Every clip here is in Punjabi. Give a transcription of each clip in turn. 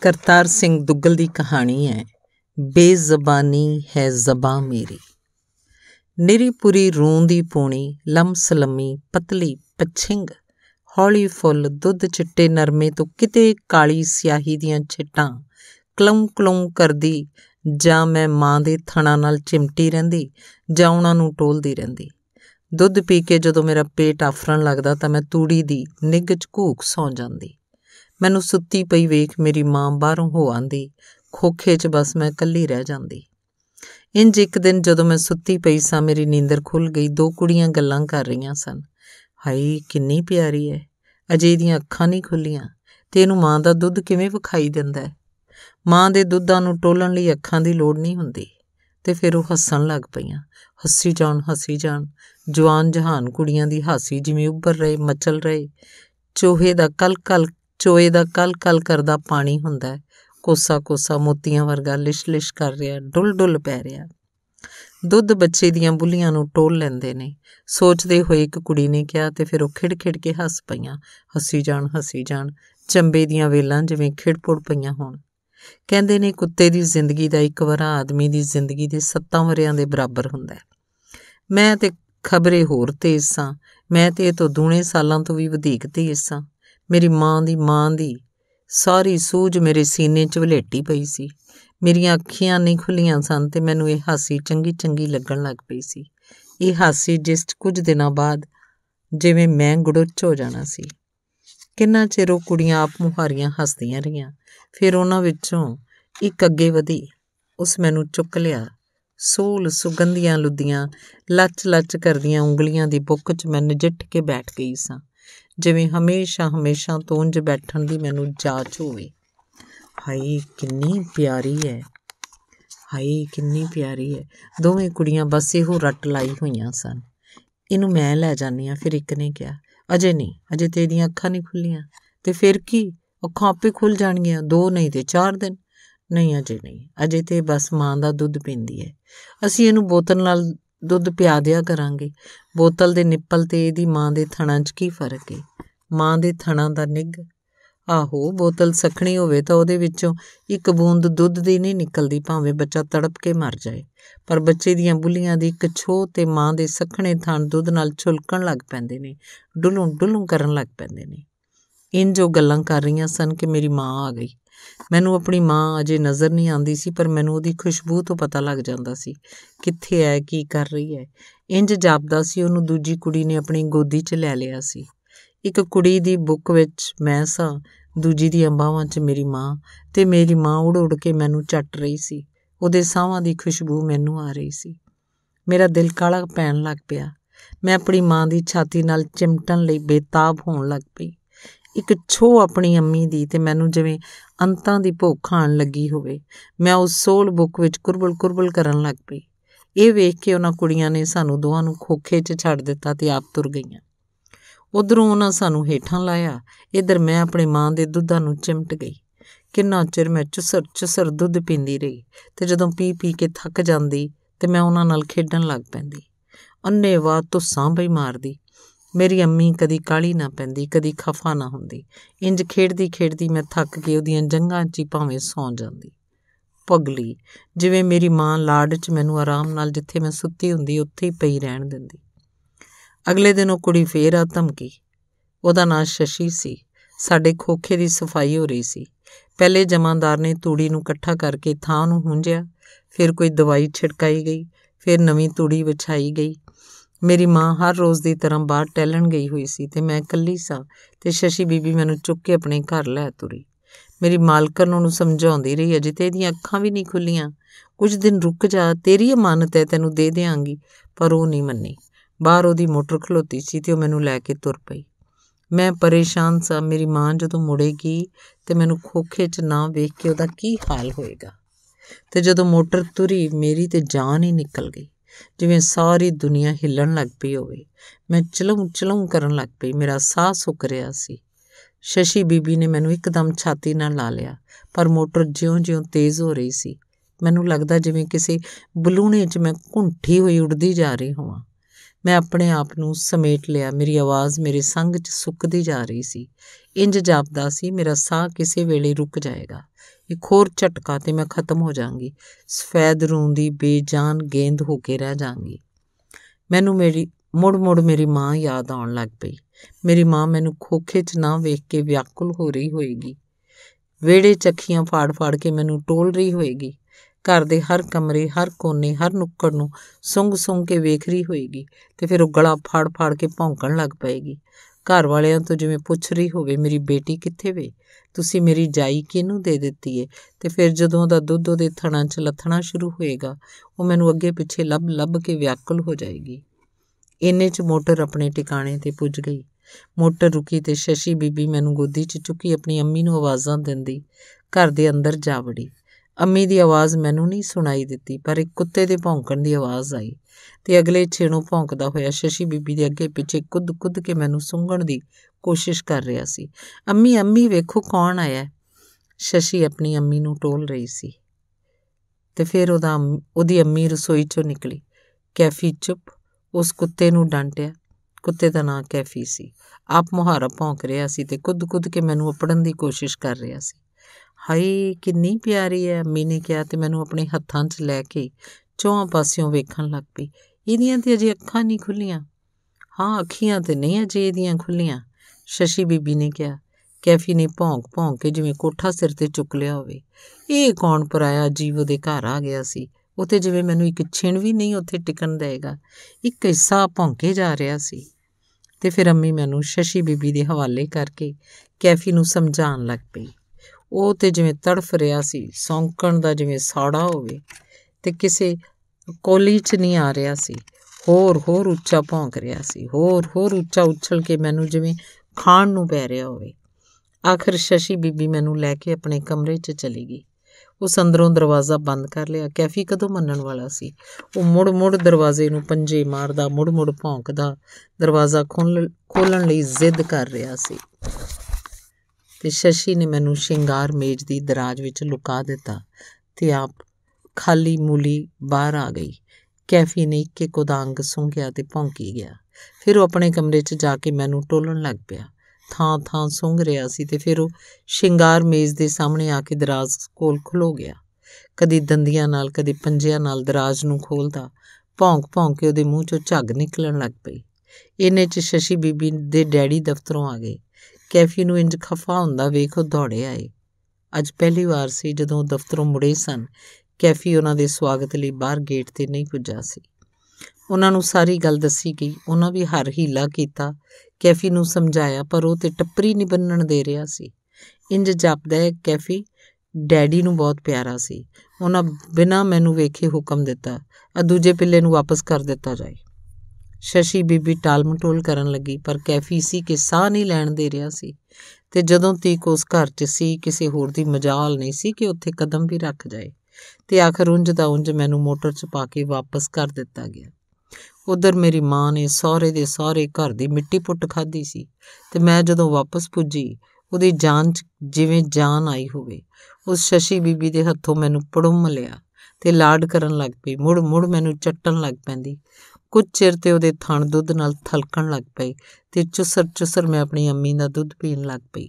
ਕਰਤਾਰ ਸਿੰਘ ਦੁੱਗਲ ਦੀ ਕਹਾਣੀ ਹੈ ਬੇਜ਼ਬਾਨੀ ਹੈ ਜ਼ਬਾਂ ਮੇਰੀ ਨਿਰੀਪੁਰੀ ਰੂਹ ਦੀ ਪੂਣੀ ਲੰਮ ਸਲਮੀ ਪਤਲੀ ਪਛਿੰਗ ਹੌਲੀ ਫੁੱਲ ਦੁੱਧ ਚਿੱਟੇ ਨਰਮੇ ਤੋਂ ਕਿਤੇ ਕਾਲੀ ਸਿਆਹੀ ਦੀਆਂ ਛਿੱਟਾਂ ਕਲੰ ਕਲੰ ਕਰਦੀ ਜਾਂ ਮੈਂ ਮਾਂ ਦੇ ਥਣਾ ਨਾਲ ਚਿਮਟੀ ਰਹਿੰਦੀ ਜਾਂ ਉਹਨਾਂ ਨੂੰ ਟੋਲਦੀ ਰਹਿੰਦੀ ਦੁੱਧ ਪੀ ਕੇ ਜਦੋਂ ਮੇਰਾ ਪੇਟ ਆਫਰਨ ਲੱਗਦਾ ਤਾਂ ਮੈਂ ਤੂੜੀ ਦੀ ਨਿੱਗ ਚ ਘੂਕ ਸੌਂ ਜਾਂਦੀ ਮੈਨੂੰ ਸੁੱਤੀ ਪਈ ਵੇਖ ਮੇਰੀ ਮਾਂ ਬਾਹਰੋਂ ਹੋ ਆਂਦੀ ਖੋਖੇ 'ਚ ਬਸ ਮੈਂ ਇਕੱਲੀ ਰਹਿ ਜਾਂਦੀ ਇੰਜ ਇੱਕ ਦਿਨ ਜਦੋਂ ਮੈਂ ਸੁੱਤੀ ਪਈ ਸਾਂ ਮੇਰੀ ਨੀਂਦਰ ਖੁੱਲ ਗਈ ਦੋ ਕੁੜੀਆਂ ਗੱਲਾਂ ਕਰ ਰਹੀਆਂ ਸਨ ਹਾਈ ਕਿੰਨੀ ਪਿਆਰੀ ਐ ਅਜੇ ਦੀਆਂ ਅੱਖਾਂ ਨਹੀਂ ਖੁੱਲੀਆਂ ਤੇ ਇਹਨੂੰ ਮਾਂ ਦਾ ਦੁੱਧ ਕਿਵੇਂ ਵਿਖਾਈ ਦਿੰਦਾ ਮਾਂ ਦੇ ਦੁੱਧਾਂ ਨੂੰ ਟੋਲਣ ਲਈ ਅੱਖਾਂ ਦੀ ਲੋੜ ਨਹੀਂ ਹੁੰਦੀ ਤੇ ਫਿਰ ਉਹ ਹੱਸਣ ਲੱਗ ਪਈਆਂ ਹੱਸੀ ਜਾਣ ਹੱਸੀ ਜਾਣ ਜਵਾਨ ਜਹਾਨ ਕੁੜੀਆਂ ਦੀ ਹਾਸੀ ਜਿਵੇਂ ਉੱਭਰ ਰਹੇ ਮਚਲ ਰਹੇ ਚੋਹੇ ਦਾ ਕਲ ਕਲ ਚੋਏ ਦਾ ਕਲ-ਕਲ ਕਰਦਾ ਪਾਣੀ ਹੁੰਦਾ ਹੈ ਕੋਸਾ-ਕੋਸਾ ਮੋਤੀਆਂ ਵਰਗਾ ਲਿਸ਼-ਲਿਸ਼ ਕਰ ਰਿਹਾ ਡੁੱਲ-ਡੁੱਲ ਪੈ ਰਿਹਾ ਦੁੱਧ ਬੱਚੇ ਦੀਆਂ ਬੁੱਲੀਆਂ ਨੂੰ ਟੋਲ ਲੈਂਦੇ ਨੇ ਸੋਚਦੇ ਹੋਏ ਇੱਕ ਕੁੜੀ ਨੇ ਕਿਹਾ ਤੇ ਫਿਰ ਉਹ ਖਿੜ-ਖਿੜ ਕੇ ਹੱਸ ਪਈਆਂ ਹੱਸੀ ਜਾਣ ਹੱਸੀ ਜਾਣ ਚੰਬੇ ਦੀਆਂ ਵੇਲਾਂ ਜਿਵੇਂ ਖਿੜਪੁੜ ਪਈਆਂ ਹੋਣ ਕਹਿੰਦੇ ਨੇ ਕੁੱਤੇ ਦੀ ਜ਼ਿੰਦਗੀ ਦਾ ਇੱਕ ਵਾਰਾ ਆਦਮੀ ਦੀ ਜ਼ਿੰਦਗੀ ਦੇ 7 ਵਰਿਆਂ ਦੇ ਬਰਾਬਰ ਹੁੰਦਾ ਹੈ ਮੈਂ ਤੇ ਖਬਰੇ ਹੋਰ ਤੇਜ਼ ਸਾਂ ਮੈਂ ਤੇ ਇਹ ਤੋਂ ਦੂਣੇ ਸਾਲਾਂ ਤੋਂ ਵੀ ਵਧੇਕ ਤੇਜ਼ ਸਾਂ ਮੇਰੀ ਮਾਂ ਦੀ ਮਾਂ ਦੀ ਸਾਰੀ ਸੂਝ ਮੇਰੇ ਸੀਨੇ 'ਚ ਵਲੇਟੀ ਪਈ ਸੀ ਮੇਰੀਆਂ ਅੱਖੀਆਂ ਨਹੀਂ ਖੁੱਲੀਆਂ ਸਨ ਤੇ ਮੈਨੂੰ ਇਹ ਹਾਸੀ ਚੰਗੀ ਚੰਗੀ ਲੱਗਣ ਲੱਗ ਪਈ ਸੀ ਇਹ ਹਾਸੀ ਜਿਸ ਕੁਝ ਦਿਨਾਂ ਬਾਅਦ ਜਿਵੇਂ ਮੈਂ ਗੁੜੁੱਚ ਹੋ ਜਾਣਾ ਸੀ ਕਿੰਨਾ ਚਿਰ ਉਹ ਕੁੜੀਆਂ ਆਪ ਮੁਹਾਰੀਆਂ ਹੱਸਦੀਆਂ ਰਹੀਆਂ ਫਿਰ ਉਹਨਾਂ ਵਿੱਚੋਂ ਇੱਕ ਅੱਗੇ ਵਧੀ ਉਸ ਮੈਨੂੰ ਚੁੱਕ ਲਿਆ ਸੋਲ ਸੁਗੰਧੀਆਂ ਲੁੱਦੀਆਂ ਲੱਚ ਲੱਚ ਕਰਦੀਆਂ ਉਂਗਲੀਆਂ ਦੀ ਬੁੱਕ 'ਚ ਮੈਂ ਨਜਿੱਠ ਕੇ ਬੈਠ ਗਈ ਸਾਂ ਜਿਵੇਂ ਹਮੇਸ਼ਾ ਹਮੇਸ਼ਾ ਤੋਂ ਉਂਝ ਬੈਠਣ ਦੀ ਮੈਨੂੰ ਜਾਚ ਹੋਵੇ ਹਾਈ ਕਿੰਨੀ ਪਿਆਰੀ ਹੈ ਹਾਈ ਕਿੰਨੀ ਪਿਆਰੀ ਹੈ ਦੋਵੇਂ ਕੁੜੀਆਂ ਬਸ ਇਹੋ ਰੱਟ ਲਾਈ ਹੋਈਆਂ ਸਨ ਇਹਨੂੰ ਮੈਂ ਲੈ ਜਾਨੀ ਆ ਫਿਰ ਇੱਕ ਨੇ ਕਿਹਾ ਅਜੇ ਨਹੀਂ ਅਜੇ ਤੇਰੀਆਂ ਅੱਖਾਂ ਨਹੀਂ ਖੁੱਲੀਆਂ ਤੇ ਫਿਰ ਕੀ ਅੱਖਾਂ ਆਪੇ ਖੁੱਲ ਜਾਣਗੀਆਂ ਦੋ ਨਹੀਂ ਤੇ ਚਾਰ ਦਿਨ ਨਹੀਂ ਅਜੇ ਨਹੀਂ ਅਜੇ ਤੇ ਬਸ ਮਾਂ ਦਾ ਦੁੱਧ ਪੀਂਦੀ ਹੈ ਅਸੀਂ ਇਹਨੂੰ ਬੋਤਲ ਨਾਲ ਦੁੱਧ ਪਿਆ ਦਿਆ ਕਰਾਂਗੇ ਬੋਤਲ ਦੇ ਨਿੱਪਲ ਤੇ ਇਹਦੀ ਮਾਂ ਦੇ ਥਣਾਂ 'ਚ ਕੀ ਫਰਕ ਏ ਮਾਂ ਦੇ ਥਣਾਂ ਦਾ ਨਿੱਗ ਆਹੋ ਬੋਤਲ ਸਖਣੀ ਹੋਵੇ ਤਾਂ ਉਹਦੇ ਵਿੱਚੋਂ ਇੱਕ ਬੂੰਦ ਦੁੱਧ ਦੀ ਨਹੀਂ ਨਿਕਲਦੀ ਭਾਵੇਂ ਬੱਚਾ ਤੜਪ ਕੇ ਮਰ ਜਾਏ ਪਰ ਬੱਚੇ ਦੀਆਂ ਬੁੱਲੀਆਂ ਦੀ ਇੱਕ ਛੋਹ ਤੇ ਮਾਂ ਦੇ ਸਖਣੇ ਥਣ ਦੁੱਧ ਨਾਲ ਛੁਲਕਣ ਲੱਗ ਪੈਂਦੇ ਨੇ ਡੁਲੂੰ ਡੁਲੂੰ ਕਰਨ ਲੱਗ ਪੈਂਦੇ ਨੇ ਇਨ ਜੋ ਗੱਲਾਂ ਕਰ ਰਹੀਆਂ ਸਨ ਕਿ ਮੇਰੀ ਮਾਂ ਆ ਗਈ ਮੈਨੂੰ ਆਪਣੀ ਮਾਂ ਅਜੇ ਨਜ਼ਰ ਨਹੀਂ ਆਉਂਦੀ ਸੀ ਪਰ ਮੈਨੂੰ ਉਹਦੀ ਖੁਸ਼ਬੂ ਤੋਂ ਪਤਾ ਲੱਗ ਜਾਂਦਾ ਸੀ ਕਿੱਥੇ ਹੈ ਕੀ ਕਰ ਰਹੀ ਹੈ ਇੰਜ ਜਾਪਦਾ ਸੀ ਉਹਨੂੰ ਦੂਜੀ ਕੁੜੀ ਨੇ ਆਪਣੀ ਗੋਦੀ 'ਚ ਲੈ ਲਿਆ ਸੀ ਇੱਕ ਕੁੜੀ ਦੀ ਬੁੱਕ ਵਿੱਚ ਮੈਂ ਸਾਂ ਦੂਜੀ ਦੀ ਅੰਬਾਵਾਂ 'ਚ ਮੇਰੀ ਮਾਂ ਤੇ ਮੇਰੀ ਮਾਂ ਉੜ ਉੜ ਕੇ ਮੈਨੂੰ ਚੱਟ ਰਹੀ ਸੀ ਉਹਦੇ ਸਾਹਾਂ ਦੀ ਖੁਸ਼ਬੂ ਮੈਨੂੰ ਆ ਰਹੀ ਸੀ ਮੇਰਾ ਦਿਲ ਕਾਲਾ ਪੈਣ ਲੱਗ ਪਿਆ ਮੈਂ ਆਪਣੀ ਮਾਂ ਦੀ ਛਾਤੀ ਨਾਲ ਚਿਮਟਣ ਲਈ ਬੇਤਾਬ ਹੋਣ ਲੱਗ ਪਈ ਇੱਕ ਛੋ ਆਪਣੀ ਅੰਮੀ ਦੀ ਤੇ ਮੈਨੂੰ ਜਿਵੇਂ ਅੰਤਾਂ ਦੀ ਭੁੱਖ ਖਾਣ ਲੱਗੀ ਹੋਵੇ ਮੈਂ ਉਸ ਸੋਲ ਬੁੱਕ ਵਿੱਚ ਕੁਰਬਲ ਕੁਰਬਲ ਕਰਨ ਲੱਗ ਪਈ ਇਹ ਵੇਖ ਕੇ ਉਹਨਾਂ ਕੁੜੀਆਂ ਨੇ ਸਾਨੂੰ ਦੋਹਾਂ ਨੂੰ ਖੋਖੇ 'ਚ ਛੱਡ ਦਿੱਤਾ ਤੇ ਆਪ ਤੁਰ ਗਈਆਂ ਉਧਰੋਂ ਉਹਨਾਂ ਸਾਨੂੰ ਹੇਠਾਂ ਲਾਇਆ ਇਧਰ ਮੈਂ ਆਪਣੇ ਮਾਂ ਦੇ ਦੁੱਧਾਂ ਨੂੰ ਚਿਮਟ ਗਈ ਕਿੰਨਾ ਚਿਰ ਮੈਂ ਚੁਸਰ ਚੁਸਰ ਦੁੱਧ ਪੀਂਦੀ ਰਹੀ ਤੇ ਜਦੋਂ ਪੀ ਪੀ ਕੇ ਥੱਕ ਜਾਂਦੀ ਤੇ ਮੈਂ ਉਹਨਾਂ ਨਾਲ ਖੇਡਣ ਲੱਗ ਪੈਂਦੀ ਅੰਨੇਵਾ ਤੋਂ ਬਈ ਮਾਰਦੀ ਮੇਰੀ ਅੰਮੀ ਕਦੀ ਕਾਲੀ ਨਾ ਪੈਂਦੀ ਕਦੀ ਖਫਾ ਨਾ ਹੁੰਦੀ ਇੰਜ ਖੇਡਦੀ ਖੇਡਦੀ ਮੈਂ ਥੱਕ ਕੇ ਉਹਦੀਆਂ ਜੰਗਾਂ 'ਚ ਹੀ ਭਾਵੇਂ ਸੌਂ ਜਾਂਦੀ ਪਗਲੀ ਜਿਵੇਂ ਮੇਰੀ ਮਾਂ ਲਾਡ 'ਚ ਮੈਨੂੰ ਆਰਾਮ ਨਾਲ ਜਿੱਥੇ ਮੈਂ ਸੁੱਤੀ ਹੁੰਦੀ ਉੱਥੇ ਹੀ ਪਈ ਰਹਿਣ ਦਿੰਦੀ ਅਗਲੇ ਦਿਨ ਉਹ ਕੁੜੀ ਫੇਰ ਆ ਧਮਕੀ ਉਹਦਾ ਨਾਂ ਸ਼ਸ਼ੀ ਸੀ ਸਾਡੇ ਖੋਖੇ ਦੀ ਸਫਾਈ ਹੋ ਰਹੀ ਸੀ ਪਹਿਲੇ ਜਮਾਂਦਾਰ ਨੇ ਤੂੜੀ ਨੂੰ ਇਕੱਠਾ ਕਰਕੇ ਥਾਂ ਨੂੰ ਹੁੰਝਿਆ ਫਿਰ ਕੋਈ ਦਵਾਈ ਛਿੜਕਾਈ ਗਈ ਫਿਰ ਨਵੀਂ ਤੂੜੀ ਵਿਛਾਈ ਗਈ ਮੇਰੀ ਮਾਂ ਹਰ ਰੋਜ਼ ਦੀ ਤਰ੍ਹਾਂ ਬਾਹਰ ਟੈਲਣ ਗਈ ਹੋਈ ਸੀ ਤੇ ਮੈਂ ਇਕੱਲੀ ਸਾਂ ਤੇ ਸ਼ਸ਼ੀ ਬੀਬੀ ਮੈਨੂੰ ਚੁੱਕ ਕੇ ਆਪਣੇ ਘਰ ਲੈ ਤੁਰੀ ਮੇਰੀ ਮਾਲਕਣ ਉਹਨੂੰ ਸਮਝਾਉਂਦੀ ਰਹੀ ਅਜੇ ਤੇ ਇਹਦੀਆਂ ਅੱਖਾਂ ਵੀ ਨਹੀਂ ਖੁੱਲੀਆਂ ਕੁਝ ਦਿਨ ਰੁਕ ਜਾ ਤੇਰੀ ਅਮਾਨਤ ਹੈ ਤੈਨੂੰ ਦੇ ਦੇਵਾਂਗੀ ਪਰ ਉਹ ਨਹੀਂ ਮੰਨੀ ਬਾਹਰ ਉਹਦੀ ਮੋਟਰ ਖਲੋਤੀ ਸੀ ਤੇ ਉਹ ਮੈਨੂੰ ਲੈ ਕੇ ਤੁਰ ਪਈ ਮੈਂ ਪਰੇਸ਼ਾਨ ਸਾਂ ਮੇਰੀ ਮਾਂ ਜਦੋਂ ਮੁੜੇਗੀ ਤੇ ਮੈਨੂੰ ਖੋਖੇ 'ਚ ਨਾ ਵੇਖ ਕੇ ਉਹਦਾ ਕੀ ਹਾਲ ਹੋਏਗਾ ਤੇ ਜਦੋਂ ਮੋਟਰ ਤੁਰੀ ਮੇਰੀ ਤੇ ਜਾਨ ਹੀ ਨਿਕਲ ਗਈ ਜਿਵੇਂ ਸਾਰੀ ਦੁਨੀਆ ਹਿੱਲਣ ਲੱਗ ਪਈ ਹੋਵੇ ਮੈਂ ਚਲਮ ਚਲਮ ਕਰਨ ਲੱਗ ਪਈ ਮੇਰਾ ਸਾਹ ਸੁੱਕ ਰਿਹਾ ਸੀ ਸ਼ਸ਼ੀ ਬੀਬੀ ਨੇ ਮੈਨੂੰ ਇੱਕਦਮ ਛਾਤੀ ਨਾਲ ਲਾ ਲਿਆ ਪਰ ਮੋਟਰ ਜਿਉਂ-ਜਿਉਂ ਤੇਜ਼ ਹੋ ਰਹੀ ਸੀ ਮੈਨੂੰ ਲੱਗਦਾ ਜਿਵੇਂ ਕਿਸੇ ਬਲੂਣੇ 'ਚ ਮੈਂ ਘੁੰਠੀ ਹੋਈ ਉੱਡਦੀ ਜਾ ਰਹੀ ਹਾਂ ਮੈਂ ਆਪਣੇ ਆਪ ਨੂੰ ਸਮੇਟ ਲਿਆ ਮੇਰੀ ਆਵਾਜ਼ ਮੇਰੇ ਸੰਗ 'ਚ ਸੁੱਕਦੀ ਜਾ ਰਹੀ ਸੀ ਇੰਜ ਜਾਪਦਾ ਸੀ ਮੇਰਾ ਸਾਹ ਕਿਸੇ ਵੇਲੇ ਰੁਕ ਜਾਏਗਾ ਇੱਕ ਹੋਰ ਝਟਕਾ ਤੇ ਮੈਂ ਖਤਮ ਹੋ ਜਾਾਂਗੀ ਸਫੈਦ ਰੂੰ ਦੀ ਬੇਜਾਨ ਗੇਂਦ ਹੋ ਕੇ ਰਹਿ ਜਾਾਂਗੀ ਮੈਨੂੰ ਮੇਰੀ ਮੁੜ ਮੁੜ ਮੇਰੀ ਮਾਂ ਯਾਦ ਆਉਣ ਲੱਗ ਪਈ ਮੇਰੀ ਮਾਂ ਮੈਨੂੰ ਖੋਖੇ 'ਚ ਨਾ ਵੇਖ ਕੇ ਵਿਆਕੁਲ ਹੋ ਰਹੀ ਹੋਏਗੀ ਵੇੜੇ ਚੱਖੀਆਂ ਫਾੜ-ਫਾੜ ਕੇ ਮੈਨੂੰ ਟੋਲ ਰਹੀ ਹੋਏਗੀ ਘਰ ਦੇ ਹਰ ਕਮਰੇ ਹਰ ਕੋਨੇ ਹਰ ਨੁੱਕੜ ਨੂੰ ਸੁੰਘ-ਸੁੰਘ ਕੇ ਵੇਖ ਰਹੀ ਹੋਏਗੀ ਤੇ ਫਿਰ ਉਹ ਗਲਾ ਫਾੜ-ਫਾੜ ਕੇ ਭੌਂਕਣ ਲੱਗ ਪਏਗੀ ਘਰ ਵਾਲਿਆਂ ਤੋਂ ਜਿਵੇਂ ਪੁੱਛ ਰਹੀ ਹੋਵੇ ਮੇਰੀ ਬੇਟੀ ਕਿੱਥੇ ਵੇ ਤੁਸੀਂ ਮੇਰੀ ਜਾਈ ਕਿਹਨੂੰ ਦੇ ਦਿੱਤੀ ਏ ਤੇ ਫਿਰ ਜਦੋਂ ਦਾ ਦੁੱਧ ਉਹਦੇ ਥਣਾਂ 'ਚ ਲੱਥਣਾ ਸ਼ੁਰੂ ਹੋਏਗਾ ਉਹ ਮੈਨੂੰ ਅੱਗੇ ਪਿੱਛੇ ਲੱਭ ਲੱਭ ਕੇ ਵਿਆਕੁਲ ਹੋ ਜਾਏਗੀ ਇੰਨੇ 'ਚ ਮੋਟਰ ਆਪਣੇ ਟਿਕਾਣੇ ਤੇ ਪੁੱਜ ਗਈ ਮੋਟਰ ਰੁਕੀ ਤੇ ਸ਼ਸ਼ੀ ਬੀਬੀ ਮੈਨੂੰ ਗੋਦੀ 'ਚ ਚੁੱਕੀ ਆਪਣੀ ਅੰਮੀ ਨੂੰ ਆਵਾਜ਼ਾਂ ਦਿੰਦੀ ਘਰ ਦੇ ਅੰਦਰ ਜਾ ਵੜੀ ਅੰਮੀ ਦੀ ਆਵਾਜ਼ ਮੈਨੂੰ ਨਹੀਂ ਸੁਣਾਈ ਦਿੱਤੀ ਪਰ ਇੱਕ ਕੁੱਤੇ ਦੇ ਭੌਂਕਣ ਦੀ ਆਵਾਜ਼ ਆਈ ਤੇ ਅਗਲੇ ਛੇਣੋਂ ਭੌਂਕਦਾ ਹੋਇਆ ਸ਼ਸ਼ੀ ਬੀਬੀ ਦੇ ਅੱਗੇ ਪਿੱਛੇ ਕੁੱਦ-ਕੁੱਦ ਕੇ ਮੈਨੂੰ ਸੁੰਘਣ ਦੀ ਕੋਸ਼ਿਸ਼ ਕਰ ਰਿਹਾ ਸੀ ਅੰਮੀ ਅੰਮੀ ਵੇਖੋ ਕੌਣ ਆਇਆ ਸ਼ਸ਼ੀ ਆਪਣੀ ਅੰਮੀ ਨੂੰ ਟੋਲ ਰਹੀ ਸੀ ਤੇ ਫਿਰ ਉਹਦਾ ਉਹਦੀ ਅੰਮੀ ਰਸੋਈ ਚੋਂ ਨਿਕਲੀ ਕੈਫੀ ਚੁੱਪ ਉਸ ਕੁੱਤੇ ਨੂੰ ਡਾਂਟਿਆ ਕੁੱਤੇ ਦਾ ਨਾਂ ਕੈਫੀ ਸੀ ਆਪ ਮੁਹਾਰਾ ਭੌਂਕ ਰਿਹਾ ਸੀ ਤੇ ਕੁੱਦ-ਕੁੱਦ ਕੇ ਮੈਨੂੰ ਅਪੜਨ ਦੀ ਕੋਸ਼ਿਸ਼ ਕਰ ਰਿਹਾ ਸੀ ਹਾਏ ਕਿੰਨੀ ਪਿਆਰੀ ਐ ਅੰਮੀ ਨੇ ਕਿਹਾ ਤੇ ਮੈਨੂੰ ਆਪਣੇ ਹੱਥਾਂ 'ਚ ਲੈ ਕੇ ਚੌਹਾਂ ਪਾਸਿਓਂ ਵੇਖਣ ਲੱਗ ਪਈ ਇਹਦੀਆਂ ਤੇ ਅਜੇ ਅੱਖਾਂ ਨਹੀਂ ਖੁੱਲੀਆਂ ਹਾਂ ਅੱਖੀਆਂ ਤੇ ਨਹੀਂ ਅਜੇ ਇਹਦੀਆਂ ਖੁੱਲੀਆਂ ਸ਼ਸ਼ੀ ਬੀਬੀ ਨੇ ਕਿਹਾ ਕੈਫੀ ਨੇ ਭੌਂਕ ਭੌਂਕ ਕੇ ਜਿਵੇਂ ਕੋਠਾ ਸਿਰ ਤੇ ਚੁੱਕ ਲਿਆ ਹੋਵੇ ਇਹ ਕੌਣ ਪਰਾਇਆ ਜੀਵ ਉਹਦੇ ਘਰ ਆ ਗਿਆ ਸੀ ਉੱਥੇ ਜਿਵੇਂ ਮੈਨੂੰ ਇੱਕ ਛਿਣ ਵੀ ਨਹੀਂ ਉੱਥੇ ਟਿਕਣ ਦੇਗਾ ਇੱਕ ਹਿੱਸਾ ਭੌਂਕੇ ਜਾ ਰਿਹਾ ਸੀ ਤੇ ਫਿਰ ਅੰਮੀ ਮੈਨੂੰ ਸ਼ਸ਼ੀ ਬੀਬੀ ਦੇ ਹਵਾਲੇ ਕਰਕੇ ਕੈਫੀ ਨੂੰ ਸਮਝਾਉਣ ਲੱਗ ਪਈ ਉਹ ਤੇ ਜਿਵੇਂ ਤੜਫ ਰਿਹਾ ਸੀ ਸੌਂਕਣ ਦਾ ਜਿਵੇਂ ਸਾੜਾ ਹੋਵੇ ਤੇ ਕਿਸੇ ਕੋਲੀ 'ਚ ਨਹੀਂ ਆ ਰਿਹਾ ਸੀ ਹੋਰ ਹੋਰ ਉੱਚਾ ਭੌਂਕ ਰਿਹਾ ਸੀ ਹੋਰ ਹੋਰ ਉੱਚਾ ਉੱਛਲ ਕੇ ਮੈਨੂੰ ਜਿਵੇਂ ਖਾਣ ਨੂੰ ਪੈ ਰਿਹਾ ਹੋਵੇ ਆਖਰ ਸ਼ਸ਼ੀ ਬੀਬੀ ਮੈਨੂੰ ਲੈ ਕੇ ਆਪਣੇ ਕਮਰੇ 'ਚ ਚਲੀ ਗਈ ਉਸ ਅੰਦਰੋਂ ਦਰਵਾਜ਼ਾ ਬੰਦ ਕਰ ਲਿਆ ਕੈਫੀ ਕਦੋਂ ਮੰਨਣ ਵਾਲਾ ਸੀ ਉਹ ਮੁੜ ਮੁੜ ਦਰਵਾਜ਼ੇ ਨੂੰ ਪੰਜੇ ਮਾਰਦਾ ਮੁੜ ਮੁੜ ਭੌਂਕਦਾ ਦਰਵਾਜ਼ਾ ਖੋਲਣ ਲਈ ਜ਼ਿੱਦ ਕਰ ਰਿਹਾ ਸੀ ਤੇ ਸ਼ਸ਼ੀ ਨੇ ਮੈਨੂੰ ਸ਼ਿੰਗਾਰ ਮੇਜ਼ ਦੀ ਦਰਾਜ ਵਿੱਚ ਲੁਕਾ ਦਿੱਤਾ ਤੇ ਆਪ ਖਾਲੀ ਮੂਲੀ ਬਾਹਰ ਆ ਗਈ ਕੈਫੀ ਨੇ ਇੱਕੇ ਕੁਦਾਂਗ ਸੁੰਘਿਆ ਤੇ ਭੌਂਕੀ ਗਿਆ ਫਿਰ ਉਹ ਆਪਣੇ ਕਮਰੇ 'ਚ ਜਾ ਕੇ ਮੈਨੂੰ ਟੋਲਣ ਲੱਗ ਪਿਆ ਥਾਂ ਥਾਂ ਸੁੰਘ ਰਿਹਾ ਸੀ ਤੇ ਫਿਰ ਉਹ ਸ਼ਿੰਗਾਰ ਮੇਜ਼ ਦੇ ਸਾਹਮਣੇ ਆ ਕੇ ਦਰਾਜ਼ ਕੋਲ ਖਲੋ ਗਿਆ ਕਦੀ ਦੰਦੀਆਂ ਨਾਲ ਕਦੀ ਪੰਜਿਆਂ ਨਾਲ ਦਰਾਜ਼ ਨੂੰ ਖੋਲਦਾ ਭੌਂਕ ਭੌਂਕ ਕੇ ਉਹਦੇ ਮੂੰਹ 'ਚੋਂ ਝੱਗ ਨਿਕਲਣ ਲੱਗ ਪਈ ਇਹਨੇ 'ਚ ਸ਼ਸ਼ੀ ਬੀਬੀ ਦੇ ਡੈਡੀ ਦਫ਼ਤਰੋਂ ਆ ਗਏ ਕੈਫੀ ਨੂੰ ਇੰਜ ਖਫਾ ਹੁੰਦਾ ਵੇਖ ਉਹ ਦੌੜੇ ਆਏ ਅੱਜ ਪਹਿਲੀ ਵਾਰ ਸੀ ਜਦੋਂ ਦਫ਼ਤਰੋਂ ਮੁੜੇ ਸਨ ਕੈਫੀ ਉਹਨਾਂ ਦੇ ਸਵਾਗਤ ਲਈ ਬਾਹਰ ਗੇਟ ਤੇ ਨਹੀਂ ਪੁੱਜਾ ਸੀ ਉਹਨਾਂ ਨੂੰ ਸਾਰੀ ਗੱਲ ਦੱਸੀ ਗਈ ਉਹਨਾਂ ਵੀ ਹਰ ਹੀਲਾ ਕੀਤਾ ਕੈਫੀ ਨੂੰ ਸਮਝਾਇਆ ਪਰ ਉਹ ਤੇ ਟੱਪਰੀ ਨਹੀਂ ਬੰਨਣ ਦੇ ਰਿਹਾ ਸੀ ਇੰਜ ਜਾਪਦਾ ਹੈ ਕੈਫੀ ਡੈਡੀ ਨੂੰ ਬਹੁਤ ਪਿਆਰਾ ਸੀ ਉਹਨਾਂ ਬਿਨਾ ਮੈਨੂੰ ਵੇਖੇ ਹੁਕਮ ਦਿੱਤਾ ਅ ਦੂਜੇ ਪਿੱਲੇ ਨੂੰ ਵਾਪਸ ਕਰ ਦਿੱਤਾ ਜਾਏ ਸ਼ਸ਼ੀ ਬੀਬੀ ਟਾਲਮਟੋਲ ਕਰਨ ਲੱਗੀ ਪਰ ਕੈਫੀ ਸੀ ਕਿ ਸਾਹ ਨਹੀਂ ਲੈਣ ਦੇ ਰਿਹਾ ਸੀ ਤੇ ਜਦੋਂ ਤੀਕ ਉਸ ਘਰ 'ਚ ਸੀ ਕਿਸੇ ਹੋਰ ਦੀ ਮਜਾਲ ਨਹੀਂ ਸੀ ਕਿ ਉੱਥੇ ਕਦਮ ਵੀ ਰੱਖ ਜਾਏ ਤੇ ਆਖਰ ਉਂਝ ਦਾ ਉਂਝ ਮੈਨੂੰ ਮੋਟਰ 'ਚ ਪਾ ਕੇ ਵਾਪਸ ਕਰ ਦਿੱਤਾ ਗਿਆ ਉਧਰ ਮੇਰੀ ਮਾਂ ਨੇ ਸਹੁਰੇ ਦੇ ਸਹੁਰੇ ਘਰ ਦੀ ਮਿੱਟੀ ਪੁੱਟ ਖਾਦੀ ਸੀ ਤੇ ਮੈਂ ਜਦੋਂ ਵਾਪਸ ਪੁੱਜੀ ਉਹਦੀ ਜਾਨ ਜਿਵੇਂ ਜਾਨ ਆਈ ਹੋਵੇ ਉਸ ਸ਼ਸ਼ੀ ਬੀਬੀ ਦੇ ਹੱਥੋਂ ਮੈਨੂੰ ਪੜੁੰਮ ਲਿਆ ਤੇ ਲਾਡ ਕਰਨ ਲੱਗ ਪਈ ਮੁੜ ਮੁੜ ਮੈਨੂੰ ਚੱਟਣ ਲੱਗ ਪੈਂਦੀ ਕੁਝ ਚਿਰ ਤੇ ਉਹਦੇ ਥਣ ਦੁੱਧ ਨਾਲ ਥਲਕਣ ਲੱਗ ਪਈ ਤੇ ਚੁਸਰ ਚੁਸਰ ਮੈਂ ਆਪਣੀ ਅੰਮੀ ਦਾ ਦੁੱਧ ਪੀਣ ਲੱਗ ਪਈ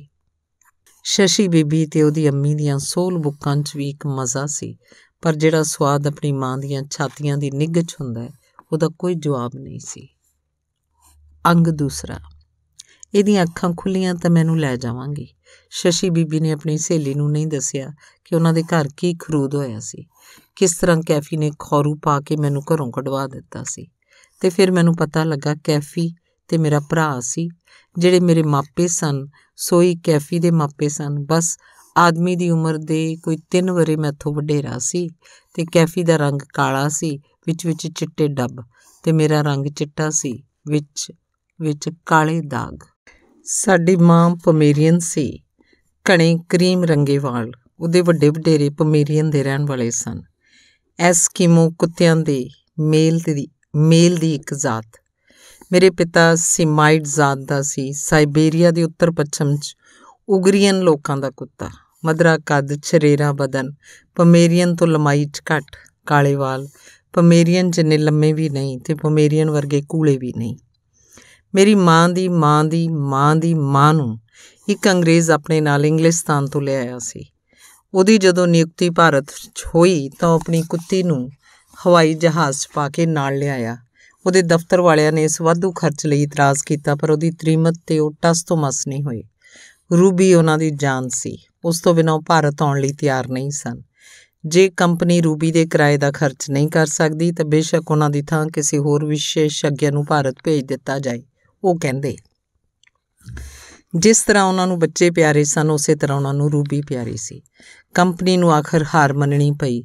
ਸ਼ਸ਼ੀ ਬੀਬੀ ਤੇ ਉਹਦੀ ਅੰਮੀ ਦੀਆਂ ਸੋਲ ਬੁੱਕਾਂ 'ਚ ਵੀ ਇੱਕ ਮਜ਼ਾ ਸੀ ਪਰ ਜਿਹੜਾ ਸਵਾਦ ਆਪਣੀ ਮਾਂ ਦੀਆਂ ਛਾਤੀਆਂ ਦੀ ਨਿੱਘ 'ਚ ਹੁੰਦਾ ਹੈ ਉਹਦਾ ਕੋਈ ਜਵਾਬ ਨਹੀਂ ਸੀ ਅੰਗ ਦੂਸਰਾ ਇਹਦੀਆਂ ਅੱਖਾਂ ਖੁੱਲੀਆਂ ਤਾਂ ਮੈਨੂੰ ਲੈ ਜਾਵਾਂਗੀ ਸ਼ਸ਼ੀ ਬੀਬੀ ਨੇ ਆਪਣੀ ਸਹੇਲੀ ਨੂੰ ਨਹੀਂ ਦੱਸਿਆ ਕਿ ਉਹਨਾਂ ਦੇ ਘਰ ਕੀ ਖਰੂਦ ਹੋਇਆ ਸੀ ਕਿਸ ਤਰ੍ਹਾਂ ਕੈਫੀ ਨੇ ਖੌਰੂ ਪਾ ਕੇ ਮੈਨੂੰ ਘਰੋਂ ਕਢਵਾ ਦਿੱਤਾ ਸੀ ਤੇ ਫਿਰ ਮੈਨੂੰ ਪਤਾ ਲੱਗਾ ਕੈਫੀ ਤੇ ਮੇਰਾ ਭਰਾ ਸੀ ਜਿਹੜੇ ਮੇਰੇ ਮਾਪੇ ਸਨ ਸੋਈ ਕੈਫੀ ਦੇ ਮਾਪੇ ਸਨ ਬਸ ਆਦਮੀ ਦੀ ਉਮਰ ਦੇ ਕੋਈ 3 ਵਰੇ ਮੈਥੋਂ ਵਡੇਰਾ ਸੀ ਤੇ ਕੈਫੀ ਦਾ ਰੰਗ ਕਾਲਾ ਸੀ ਵਿੱਚ ਵਿੱਚ ਚਿੱਟੇ ਡੱਬ ਤੇ ਮੇਰਾ ਰੰਗ ਚਿੱਟਾ ਸੀ ਵਿੱਚ ਵਿੱਚ ਕਾਲੇ ਦਾਗ ਸਾਡੀ ਮਾਂ ਪਮੇਰੀਅਨ ਸੀ ਕਣੇ ਕਰੀਮ ਰੰਗੇ ਵਾਲ ਉਹਦੇ ਵੱਡੇ ਵਡੇਰੇ ਪਮੇਰੀਅਨ ਦੇ ਰਹਿਣ ਵਾਲੇ ਸਨ ਐਸਕੀਮੋ ਕੁੱਤਿਆਂ ਦੇ ਮੇਲ ਦੀ ਮੇਲ ਦੀ ਇੱਕ ਜ਼ਾਤ ਮੇਰੇ ਪਿਤਾ ਸਿਮਾਈਟ ਜ਼ਾਤ ਦਾ ਸੀ ਸਾਈਬੇਰੀਆ ਦੇ ਉੱਤਰ ਪੱਛਮ 'ਚ ਉਗਰੀਅਨ ਲੋਕਾਂ ਦਾ ਕੁੱਤਾ ਮਦਰਾ ਕੱਦ ਛਰੇਰਾ ਬਦਨ ਪਮੇਰੀਅਨ ਤੋਂ ਲਮਾਈ 'ਚ ਘੱਟ ਕਾਲੇ ਵਾਲ ਪਮੇਰੀਅਨ ਜਿੰਨੇ ਲੰਮੇ ਵੀ ਨਹੀਂ ਤੇ ਪਮੇਰੀਅਨ ਵਰਗੇ ਕੂਲੇ ਵੀ ਨਹੀਂ ਮੇਰੀ ਮਾਂ ਦੀ ਮਾਂ ਦੀ ਮਾਂ ਦੀ ਮਾਂ ਨੂੰ ਇੱਕ ਅੰਗਰੇਜ਼ ਆਪਣੇ ਨਾਲ ਇੰਗਲਿਸਤਾਨ ਤੋਂ ਲੈ ਆਇਆ ਸੀ ਉਹਦੀ ਜਦੋਂ ਨਿਯੁਕਤੀ ਭਾਰਤ 'ਚ ਹੋਈ ਤਾਂ ਆਪਣੀ ਕੁੱਤੀ ਨੂੰ ਹਵਾਈ ਜਹਾਜ਼ 'ਚ ਪਾ ਕੇ ਨਾਲ ਲਿਆਇਆ ਉਹਦੇ ਦਫ਼ਤਰ ਵਾਲਿਆਂ ਨੇ ਇਸ ਵਾਧੂ ਖਰਚ ਲਈ ਇਤਰਾਜ਼ ਕੀਤਾ ਪਰ ਉਹਦੀ ਤ੍ਰਿਮਤ ਤੇ ਉਹ ਟਸ ਤੋਂ ਮਸ ਨਹੀਂ ਹੋਏ ਰੂਬੀ ਉਹਨਾਂ ਦੀ ਜਾਨ ਸੀ ਉਸ ਤੋਂ ਬਿਨਾਂ ਭਾਰਤ ਆਉਣ ਲਈ ਤਿਆਰ ਨਹੀਂ ਸਨ ਜੇ ਕੰਪਨੀ ਰੂਬੀ ਦੇ ਕਿਰਾਏ ਦਾ ਖਰਚ ਨਹੀਂ ਕਰ ਸਕਦੀ ਤਾਂ ਬੇਸ਼ੱਕ ਉਹਨਾਂ ਦੀ ਥਾਂ ਕਿਸੇ ਹੋਰ ਵਿਸ਼ੇਸ਼ਗਿਆ ਨੂੰ ਭਾਰਤ ਭੇਜ ਦਿੱਤਾ ਜਾਏ ਉਹ ਕਹਿੰਦੇ ਜਿਸ ਤਰ੍ਹਾਂ ਉਹਨਾਂ ਨੂੰ ਬੱਚੇ ਪਿਆਰੇ ਸਨ ਉਸੇ ਤਰ੍ਹਾਂ ਉਹਨਾਂ ਨੂੰ ਰੂਬੀ ਪਿਆਰੀ ਸੀ ਕੰਪਨੀ ਨੂੰ ਆਖਰ ਹਾਰ ਮੰਨਣੀ ਪਈ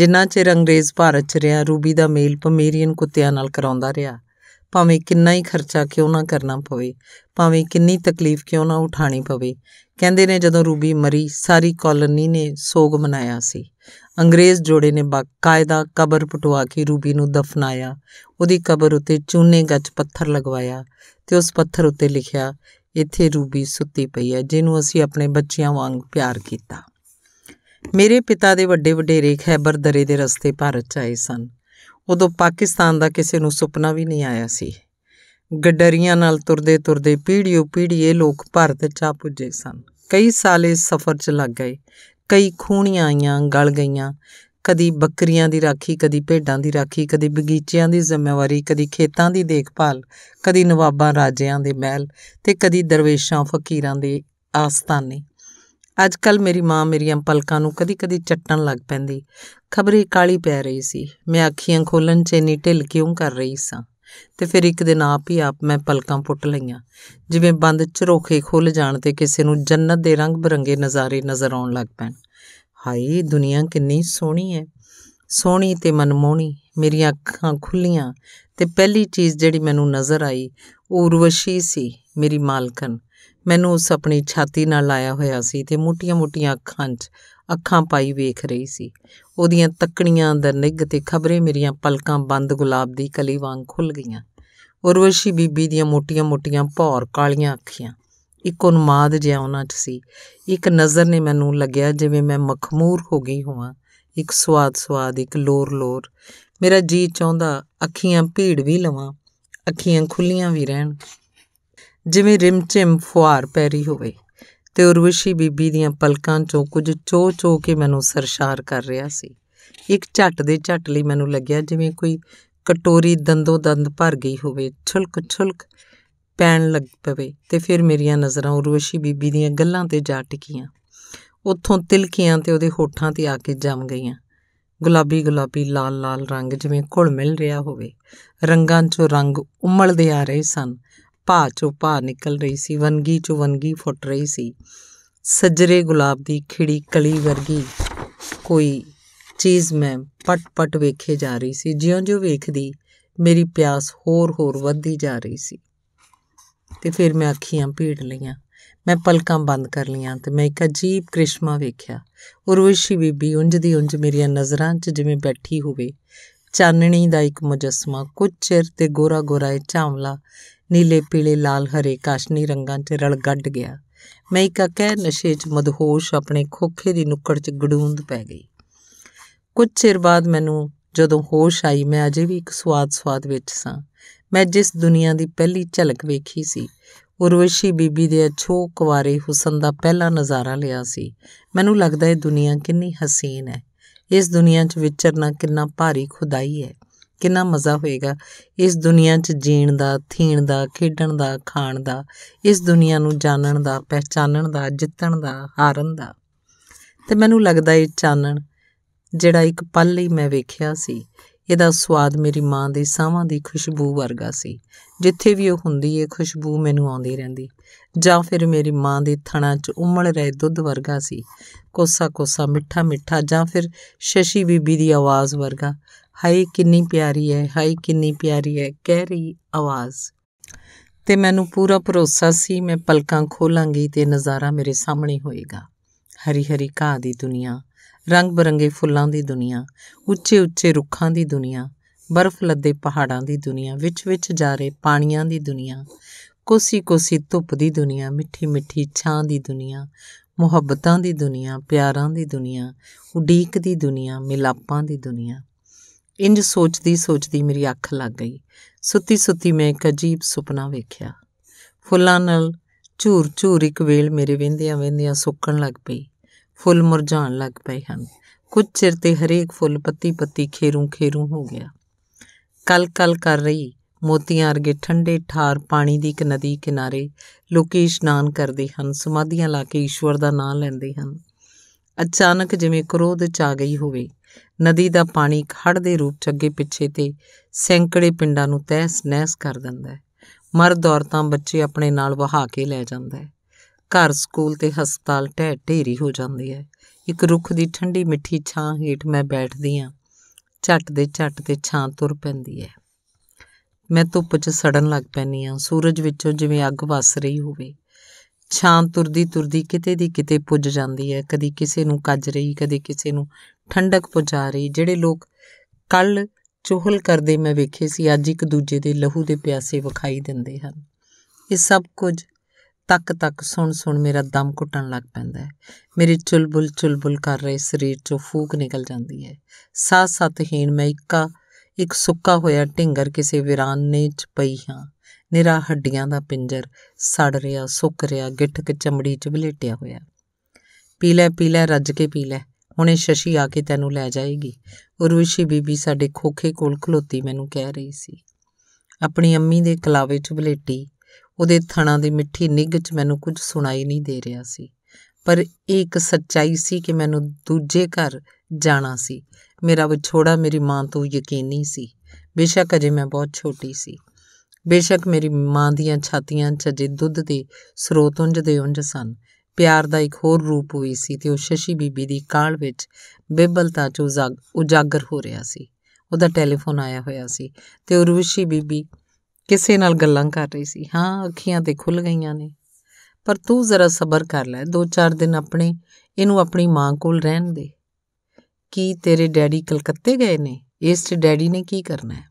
ਜਿੰਨਾ ਚਿਰ ਅੰਗਰੇਜ਼ ਭਾਰਤ 'ਚ ਰਿਹਾ ਰੂਬੀ ਦਾ ਮੇਲ ਪਮੇਰੀਅਨ ਕੁੱਤਿਆਂ ਨਾਲ ਕਰਾਉਂਦਾ ਰਿਹਾ ਭਾਵੇਂ ਕਿੰਨਾ ਹੀ ਖਰਚਾ ਕਿਉਂ ਨਾ ਕਰਨਾ ਪਵੇ ਭਾਵੇਂ ਕਿੰਨੀ ਤਕਲੀਫ ਕਿਉਂ ਨਾ ਉਠਾਣੀ ਪਵੇ ਕਹਿੰਦੇ ਨੇ ਜਦੋਂ ਰੂਬੀ ਮਰੀ ਸਾਰੀ ਕਲੋਨੀ ਨੇ ਸੋਗ ਮਨਾਇਆ ਸੀ ਅੰਗਰੇਜ਼ ਜੋੜੇ ਨੇ ਬਾਕਾਇਦਾ ਕਬਰ ਪਟਵਾ ਕੇ ਰੂਬੀ ਨੂੰ ਦਫਨਾਇਆ ਉਹਦੀ ਕਬਰ ਉੱਤੇ ਚੂਨੇ ਗੱਜ ਪੱਥਰ ਲਗਵਾਇਆ ਤੇ ਉਸ ਪੱਥਰ ਉੱਤੇ ਲਿਖਿਆ ਇੱਥੇ ਰੂਬੀ ਸੁੱਤੀ ਪਈ ਹੈ ਜਿਹਨੂੰ ਅਸੀਂ ਆਪਣੇ ਬੱਚਿਆਂ ਵਾਂਗ ਪਿਆਰ ਕੀਤਾ ਮੇਰੇ ਪਿਤਾ ਦੇ ਵੱਡੇ ਵਡੇਰੇ ਖੈਬਰ ਦਰੇ ਦੇ ਰਸਤੇ ਭਾਰਤ ਚ ਆਏ ਸਨ ਉਦੋਂ ਪਾਕਿਸਤਾਨ ਦਾ ਕਿਸੇ ਨੂੰ ਸੁਪਨਾ ਵੀ ਨਹੀਂ ਆਇਆ ਸੀ ਗੱਡਰੀਆਂ ਨਾਲ ਤੁਰਦੇ ਤੁਰਦੇ ਪੀੜੀਓ ਪੀੜੀਏ ਲੋਕ ਭਾਰਤ ਚ ਆ ਪੁੱਜੇ ਸਨ ਕਈ ਸਾਲੇ ਸਫ਼ਰ 'ਚ ਲੱਗ ਗਏ ਕਈ ਖੂਣੀਆਂ ਆਈਆਂ ਗਲ ਗਈਆਂ ਕਦੀ ਬੱਕਰੀਆਂ ਦੀ ਰਾਖੀ ਕਦੀ ਭੇਡਾਂ ਦੀ ਰਾਖੀ ਕਦੀ ਬਗੀਚਿਆਂ ਦੀ ਜ਼ਿੰਮੇਵਾਰੀ ਕਦੀ ਖੇਤਾਂ ਦੀ ਦੇਖਭਾਲ ਕਦੀ ਨਵਾਬਾਂ ਰਾਜਿਆਂ ਦੇ ਮਹਿਲ ਤੇ ਕਦੀ ਦਰਵੇਸ਼ਾਂ ਫਕੀਰਾਂ ਦੇ ਆਸਤਾਨੇ ਅੱਜ ਕੱਲ ਮੇਰੀ ਮਾਂ ਮੇਰੀਆਂ ਪਲਕਾਂ ਨੂੰ ਕਦੀ-ਕਦੀ ਚੱਟਣ ਲੱਗ ਪੈਂਦੀ ਖਬਰੇ ਕਾਲੀ ਪੈ ਰਹੀ ਸੀ ਮੈਂ ਅੱਖੀਆਂ ਖੋਲਣ 'ਚ ਨਹੀਂ ਢਿਲ ਕਿਉਂ ਕਰ ਰਹੀ ਸਾਂ ਤੇ ਫਿਰ ਇੱਕ ਦਿਨ ਆਪ ਹੀ ਆਪ ਮੈਂ ਪਲਕਾਂ ਪੁੱਟ ਲਈਆਂ ਜਿਵੇਂ ਬੰਦ ਝਰੋਖੇ ਖੁੱਲ ਜਾਣ ਤੇ ਕਿਸੇ ਨੂੰ ਜੰਨਤ ਦੇ ਰੰਗ ਬਰੰਗੇ ਨਜ਼ਾਰੇ ਨਜ਼ਰ ਆਉਣ ਲੱਗ ਪੈਣ ਹਾਏ ਦੁਨੀਆ ਕਿੰਨੀ ਸੋਹਣੀ ਹੈ ਸੋਹਣੀ ਤੇ ਮਨਮੋਹਣੀ ਮੇਰੀਆਂ ਅੱਖਾਂ ਖੁੱਲੀਆਂ ਤੇ ਪਹਿਲੀ ਚੀਜ਼ ਜਿਹੜੀ ਮੈਨੂੰ ਨਜ਼ਰ ਆਈ ਉਹ ਉਰਵਸ਼ੀ ਸੀ ਮੇਰੀ ਮਾਲਕਨ ਮੈਨੂੰ ਉਸ ਆਪਣੀ ਛਾਤੀ ਨਾਲ ਲਾਇਆ ਹੋਇਆ ਸੀ ਤੇ ਮੋਟੀਆਂ-ਮੋਟੀਆਂ ਅੱਖਾਂ 'ਚ ਅੱਖਾਂ ਪਾਈ ਵੇਖ ਰਹੀ ਸੀ ਉਹਦੀਆਂ ਤੱਕਣੀਆਂ ਦਾ ਨਿੱਗ ਤੇ ਖਬਰੇ ਮੇਰੀਆਂ ਪਲਕਾਂ ਬੰਦ ਗੁਲਾਬ ਦੀ ਕਲੀ ਵਾਂਗ ਖੁੱਲ ਗਈਆਂ ਉਰਵਸ਼ੀ ਬੀਬੀ ਦੀਆਂ ਮੋਟੀਆਂ-ਮੋਟੀਆਂ ਭੌਰ ਕਾਲੀਆਂ ਅੱਖੀਆਂ ਇੱਕ ਉਨਮਾਦ ਜਿਹਾ ਉਹਨਾਂ 'ਚ ਸੀ ਇੱਕ ਨਜ਼ਰ ਨੇ ਮੈਨੂੰ ਲੱਗਿਆ ਜਿਵੇਂ ਮੈਂ ਮਖਮੂਰ ਹੋ ਗਈ ਹੋਵਾਂ ਇੱਕ ਸਵਾਦ ਸਵਾਦ ਇੱਕ ਲੋਰ ਲੋਰ ਮੇਰਾ ਜੀ ਚਾਹੁੰਦਾ ਅੱਖੀਆਂ ਭੀੜ ਵੀ ਲਵਾਂ ਅੱਖੀਆਂ ਖੁੱਲੀਆਂ ਵੀ ਰਹਿਣ ਜਿਵੇਂ ਰਿਮਚਿਮ ਫੁਆਰ ਪੈਰੀ ਹੋਵੇ ਤੇ ਉਰਵਸ਼ੀ ਬੀਬੀ ਦੀਆਂ ਪਲਕਾਂ 'ਚੋਂ ਕੁਝ ਚੋ ਚੋ ਕੇ ਮੈਨੂੰ ਸਰਸ਼ਾਰ ਕਰ ਰਿਹਾ ਸੀ ਇੱਕ ਝਟ ਦੇ ਝਟ ਲਈ ਮੈਨੂੰ ਲੱਗਿਆ ਜਿਵੇਂ ਕੋਈ ਕਟੋਰੀ ਦੰਦੋ ਦੰਦ ਭਰ ਗਈ ਹੋਵੇ ਛੁਲਕ ਛੁਲਕ ਪੈਣ ਲੱਗ ਪਵੇ ਤੇ ਫਿਰ ਮੇਰੀਆਂ ਨਜ਼ਰਾਂ ਉਰਵਸ਼ੀ ਬੀਬੀ ਦੀਆਂ ਗੱਲਾਂ ਤੇ ਜਾ ਟਿਕੀਆਂ ਉੱਥੋਂ ਤਿਲਕੀਆਂ ਤੇ ਉਹਦੇ ਹੋਠਾਂ ਤੇ ਆ ਕੇ ਜੰਮ ਗਈਆਂ ਗੁਲਾਬੀ ਗੁਲਾਬੀ ਲਾਲ ਲਾਲ ਰੰਗ ਜਿਵੇਂ ਘੁਲ ਮਿਲ ਰਿਹਾ ਹੋਵੇ ਰੰਗਾਂ 'ਚੋਂ ਰੰਗ ਉਮਲਦੇ ਆ ਰਹੇ ਸਨ ਭਾ 'ਚੋਂ ਭਾ ਨਿਕਲ ਰਹੀ ਸੀ ਵੰਗੀ 'ਚੋਂ ਵੰਗੀ ਫੁੱਟ ਰਹੀ ਸੀ ਸਜਰੇ ਗੁਲਾਬ ਦੀ ਖਿੜੀ ਕਲੀ ਵਰਗੀ ਕੋਈ ਚੀਜ਼ ਮੈਂ ਪਟ-ਪਟ ਵੇਖੇ ਜਾ ਰਹੀ ਸੀ ਜਿਉਂ-ਜਿਉਂ ਵੇਖਦੀ ਮੇਰੀ ਪਿਆਸ ਹੋਰ-ਹੋਰ ਵੱਧਦੀ ਜਾ ਰਹੀ ਸੀ ਤੇ ਫਿਰ ਮੈਂ ਅੱਖੀਆਂ ਭੀੜ ਲਈਆਂ ਮੈਂ ਪਲਕਾਂ ਬੰਦ ਕਰ ਲਈਆਂ ਤੇ ਮੈਂ ਇੱਕ ਅਜੀਬ ਕ੍ਰਿਸ਼ਮਾ ਵੇਖਿਆ ਉਰਵਸ਼ੀ ਬੀਬੀ ਉੰਜ ਦੀ ਉੰਜ ਮੇਰੀਆਂ ਨਜ਼ਰਾਂ 'ਚ ਜਿਵੇਂ ਬੈਠੀ ਹੋਵੇ ਚਾਨਣੀ ਦਾ ਇੱਕ ਮੁਜਸਮਾ ਕੁਝ ਚਿਰ ਤੇ ਗੋਰਾ ਗੋਰਾ ਇਹ ਝਾਂਵਲਾ ਨੀਲੇ ਪੀਲੇ ਲਾਲ ਹਰੇ ਕਾਸ਼ਨੀ ਰੰਗਾਂ 'ਚ ਰਲ ਗੱਡ ਗਿਆ ਮੈਂ ਇੱਕ ਅਕਹਿ ਨਸ਼ੇ 'ਚ ਮਦਹੋਸ਼ ਆਪਣੇ ਖੋਖੇ ਦੀ ਨੁੱਕੜ 'ਚ ਗੜੂੰਦ ਪੈ ਗਈ ਕੁਝ ਚਿਰ ਬਾਅਦ ਮੈਨੂੰ ਜਦੋਂ ਹੋਸ਼ ਆਈ ਮੈਂ ਅਜੇ ਵੀ ਇੱਕ ਸਵਾਦ ਸਵਾਦ ਵਿੱਚ ਸਾਂ ਮੈਂ ਜਿਸ ਦੁਨੀਆ ਦੀ ਪਹਿਲੀ ਝਲਕ ਵੇਖੀ ਸੀ ਉਰਵਸ਼ੀ ਬੀਬੀ ਦੇ ਅਛੋ ਕੁਵਾਰੇ ਹੁਸਨ ਦਾ ਪਹਿਲਾ ਨਜ਼ਾਰਾ ਲਿਆ ਸੀ ਮੈਨੂੰ ਲੱਗਦਾ ਇਹ ਦੁਨੀਆ ਕਿੰਨੀ ਹਸੀਨ ਹੈ ਇਸ ਦੁਨੀਆ 'ਚ ਵਿਚਰਨਾ ਕਿੰਨਾ ਭਾਰੀ ਖੁਦਾਈ ਹੈ ਕਿੰਨਾ ਮਜ਼ਾ ਹੋਏਗਾ ਇਸ ਦੁਨੀਆ 'ਚ ਜੀਣ ਦਾ ਥੀਣ ਦਾ ਖੇਡਣ ਦਾ ਖਾਣ ਦਾ ਇਸ ਦੁਨੀਆ ਨੂੰ ਜਾਣਨ ਦਾ ਪਹਿਚਾਨਣ ਦਾ ਜਿੱਤਣ ਦਾ ਹਾਰਨ ਦਾ ਤੇ ਮੈਨੂੰ ਲੱਗਦਾ ਇਹ ਚਾਨਣ ਜਿਹੜਾ ਇੱਕ ਪਲ ਲਈ ਮੈਂ ਵੇਖਿਆ ਸੀ ਇਹਦਾ ਸਵਾਦ ਮੇਰੀ ਮਾਂ ਦੇ ਸਾਹਾਂ ਦੀ ਖੁਸ਼ਬੂ ਵਰਗਾ ਸੀ ਜਿੱਥੇ ਵੀ ਉਹ ਹੁੰਦੀ ਏ ਖੁਸ਼ਬੂ ਮੈਨੂੰ ਆਉਂਦੀ ਰਹਿੰਦੀ ਜਾਂ ਫਿਰ ਮੇਰੀ ਮਾਂ ਦੇ ਥਣਾ 'ਚ ਉਮਲ ਰਹੇ ਦੁੱਧ ਵਰਗਾ ਸੀ ਕੋਸਾ ਕੋਸਾ ਮਿੱਠਾ ਮਿੱਠਾ ਜਾਂ ਫਿਰ ਸ਼ਸ਼ੀ ਬੀਬੀ ਦੀ ਆਵਾਜ਼ ਵਰਗਾ ਹਾਈ ਕਿੰਨੀ ਪਿਆਰੀ ਹੈ ਹਾਈ ਕਿੰਨੀ ਪਿਆਰੀ ਹੈ ਕਹਿ ਰਹੀ ਆਵਾਜ਼ ਤੇ ਮੈਨੂੰ ਪੂਰਾ ਭਰੋਸਾ ਸੀ ਮੈਂ ਪਲਕਾਂ ਖੋਲਾਂਗੀ ਤੇ ਨਜ਼ਾਰਾ ਮੇਰੇ ਸਾਹਮਣੇ ਹੋਏਗਾ ਹਰੀ ਹਰੀ ਘਾਹ ਦੀ ਦੁਨੀਆ ਰੰਗ ਬਰੰਗੇ ਫੁੱਲਾਂ ਦੀ ਦੁਨੀਆ ਉੱਚੇ ਉੱਚੇ ਰੁੱਖਾਂ ਦੀ ਦੁਨੀਆ ਬਰਫ਼ ਲੱਦੇ ਪਹਾੜਾਂ ਦੀ ਦੁਨੀਆ ਵਿੱਚ ਵਿੱਚ ਜਾ ਰਹੇ ਪਾਣੀਆਂ ਦੀ ਦੁਨੀਆ ਕੋਸੀ ਕੋਸੀ ਧੁੱਪ ਦੀ ਦੁਨੀਆ ਮਿੱਠੀ ਮਿੱਠੀ ਛਾਂ ਦੀ ਦੁਨੀਆ ਮੁਹੱਬਤਾਂ ਦੀ ਦੁਨੀਆ ਪਿਆਰਾਂ ਦੀ ਦੁਨੀਆ ਉਡੀਕ ਦੀ ਦੁਨੀਆ ਮਿਲਾਪਾਂ ਦੀ ਦੁਨੀਆ ਇੰਜ ਸੋਚਦੀ ਸੋਚਦੀ ਮੇਰੀ ਅੱਖ ਲੱਗ ਗਈ ਸੁੱਤੀ ਸੁੱਤੀ ਮੈਂ ਇੱਕ ਅਜੀਬ ਸੁਪਨਾ ਵੇਖਿਆ ਫੁੱਲਾਂ ਨਾਲ ਝੂਰ ਝੂਰ ਇੱਕ ਵੇਲ ਮੇਰੇ ਵਿੰਦਿਆਂ ਵਿੰਦਿਆਂ ਸੁੱਕਣ ਲੱਗ ਪਈ ਫੁੱਲ ਮੁਰਝਾਉਣ ਲੱਗ ਪਏ ਹਨ ਕੁਝ ਚਿਰ ਤੇ ਹਰੇਕ ਫੁੱਲ ਪੱਤੀ-ਪੱਤੀ ਖੇਰੂ-ਖੇਰੂ ਹੋ ਗਿਆ ਕਲ-ਕਲ ਕਰ ਰਹੀ ਮੋਤੀਆਂ ਵਰਗੇ ਠੰਡੇ ਠਾਰ ਪਾਣੀ ਦੀ ਇੱਕ ਨਦੀ ਕਿਨਾਰੇ ਲੋਕੀ ਇਸ਼ਨਾਨ ਕਰਦੇ ਹਨ ਸਮਾਧੀਆਂ ਲਾ ਕੇ ਈਸ਼ਵਰ ਦਾ ਨਾਮ ਲੈਂਦੇ ਹਨ ਅਚਾਨਕ ਜਿਵੇਂ ਕਰੋਧ ਚ ਆ ਗਈ ਹੋਵੇ ਨਦੀ ਦਾ ਪਾਣੀ ਖੜ ਦੇ ਰੂਪ ਚ ਅੱਗੇ ਪਿੱਛੇ ਤੇ ਸੈਂਕੜੇ ਪਿੰਡਾਂ ਨੂੰ ਤਹਿਸ ਨਹਿਸ ਕਰ ਦਿੰਦਾ ਹੈ ਮਰਦ ਔਰਤਾਂ ਬੱਚੇ ਆਪਣੇ ਨਾਲ ਵਹਾ ਕੇ ਲੈ ਜਾਂਦਾ ਹੈ ਘਰ ਸਕੂਲ ਤੇ ਹਸਪਤਾਲ ਢਹਿ ਢੇਰੀ ਹੋ ਜਾਂਦੀ ਹੈ ਇੱਕ ਰੁੱਖ ਦੀ ਠੰਡੀ ਮਿੱਠੀ ਛਾਂ ਹੇਠ ਮੈਂ ਬੈਠਦੀ ਹਾਂ ਝੱਟ ਦੇ ਝੱਟ ਤੇ ਛਾਂ ਤੁਰ ਪੈਂਦੀ ਹੈ ਮੈਂ ਧੁੱਪ 'ਚ ਸੜਨ ਲੱਗ ਪੈਨੀ ਆ ਸੂਰਜ ਵਿੱਚੋਂ ਜਿਵੇਂ ਅੱਗ ਵਸ ਰਹੀ ਹੋਵੇ ਛਾਂ ਤੁਰਦੀ ਤੁਰਦੀ ਕਿਤੇ ਦੀ ਕਿਤੇ ਪੁੱਜ ਜਾਂਦੀ ਹੈ ਕਦੀ ਕਿਸੇ ਨੂੰ ਕੱਜ ਰਹੀ ਕਦੀ ਕਿਸੇ ਨੂੰ ਠੰਡਕ ਪਹੁੰਚਾ ਰਹੀ ਜਿਹੜੇ ਲੋਕ ਕੱਲ ਚੋਹਲ ਕਰਦੇ ਮੈਂ ਵੇਖੇ ਸੀ ਅੱਜ ਇੱਕ ਦੂਜੇ ਦੇ ਲਹੂ ਦੇ ਪਿਆਸੇ ਵਿਖਾਈ ਦਿੰਦੇ ਹਨ ਇਹ ਸਭ ਕੁਝ ਤੱਕ ਤੱਕ ਸੁਣ ਸੁਣ ਮੇਰਾ ਦਮ ਘੁੱਟਣ ਲੱਗ ਪੈਂਦਾ ਹੈ ਮੇਰੇ ਚੁਲਬੁਲ ਚੁਲਬੁਲ ਕਰ ਰਹੇ ਸਰੀਰ ਚੋਂ ਫੂਕ ਨਿਕਲ ਜਾਂਦੀ ਹੈ ਸਾਹ ਸਤ ਹੀਣ ਮੈਂ ਇੱਕਾ ਇੱਕ ਸੁੱਕਾ ਹੋਇਆ ਢਿੰਗਰ ਕਿਸੇ ਨੇ 'ਚ ਪਈ ਹਾਂ ਨਿਰਾ ਹੱਡੀਆਂ ਦਾ ਪਿੰਜਰ ਸੜ ਰਿਹਾ ਸੁੱਕ ਰਿਹਾ ਗਿੱਠਕ ਚਮੜੀ 'ਚ ਬਲੇਟਿਆ ਹੋਇਆ ਪੀ ਲੈ ਪੀ ਲੈ ਰੱਜ ਕੇ ਪੀ ਲੈ ਹੁਣੇ ਸ਼ਸ਼ੀ ਆ ਕੇ ਤੈਨੂੰ ਲੈ ਜਾਏਗੀ ਉਰਵਸ਼ੀ ਬੀਬੀ ਸਾਡੇ ਖੋਖੇ ਕੋਲ ਖਲੋਤੀ ਮੈਨੂੰ ਕਹਿ ਰਹੀ ਸੀ ਆਪਣੀ ਅੰਮੀ ਦੇ ਕਲਾਵੇ 'ਚ ਬਲੇਟੀ ਉਹਦੇ ਥਣਾ ਦੀ ਮਿੱਠੀ ਨਿੱਘ 'ਚ ਮੈਨੂੰ ਕੁਝ ਸੁਣਾਈ ਨਹੀਂ ਦੇ ਰਿਹਾ ਸੀ ਪਰ ਇਹ ਇੱਕ ਸੱਚਾਈ ਸੀ ਕਿ ਮੈਨੂੰ ਦੂਜੇ ਘਰ ਜਾਣਾ ਸੀ ਮੇਰਾ ਵਿਛੋੜਾ ਮੇਰੀ ਮਾਂ ਤੋਂ ਯਕੀਨੀ ਸੀ ਬੇਸ਼ੱਕ ਅਜੇ ਮੈਂ ਬਹੁਤ ਛੋਟੀ ਸੀ ਬੇਸ਼ੱਕ ਮੇਰੀ ਮਾਂ ਦੀਆਂ ਛਾਤੀਆਂ 'ਚ ਅਜੇ ਦੁੱਧ ਦੇ ਸਰੋਤ ਉਂਝ ਦੇ ਉਂਝ ਸਨ ਪਿਆਰ ਦਾ ਇੱਕ ਹੋਰ ਰੂਪ ਹੋਈ ਸੀ ਤੇ ਉਹ ਸ਼ਸ਼ੀ ਬੀਬੀ ਦੀ ਕਾਲ ਵਿੱਚ ਬੇਬਲਤਾ 'ਚ ਉਜਾਗਰ ਹੋ ਰਿਹਾ ਸੀ ਉਹਦਾ ਟੈਲੀਫੋਨ ਆਇਆ ਹੋਇਆ ਸੀ ਤੇ ਉਰਵਸ਼ੀ ਬੀਬੀ ਕਿਸੇ ਨਾਲ ਗੱਲਾਂ ਕਰ ਰਹੀ ਸੀ ਹਾਂ ਅੱਖੀਆਂ ਤੇ ਖੁੱਲ ਗਈਆਂ ਨੇ ਪਰ ਤੂੰ ਜ਼ਰਾ ਸਬਰ ਕਰ ਲੈ ਦੋ ਚਾਰ ਦਿਨ ਆਪਣੇ ਇਹਨੂੰ ਆਪਣੀ ਮਾਂ ਕੋਲ ਰਹਿਣ ਦੇ ਕੀ ਤੇਰੇ ਡੈਡੀ ਕਲਕੱਤੇ ਗਏ ਨੇ ਇਸ ਤੇ ਡੈਡੀ ਨੇ ਕੀ ਕਰਨਾ ਹੈ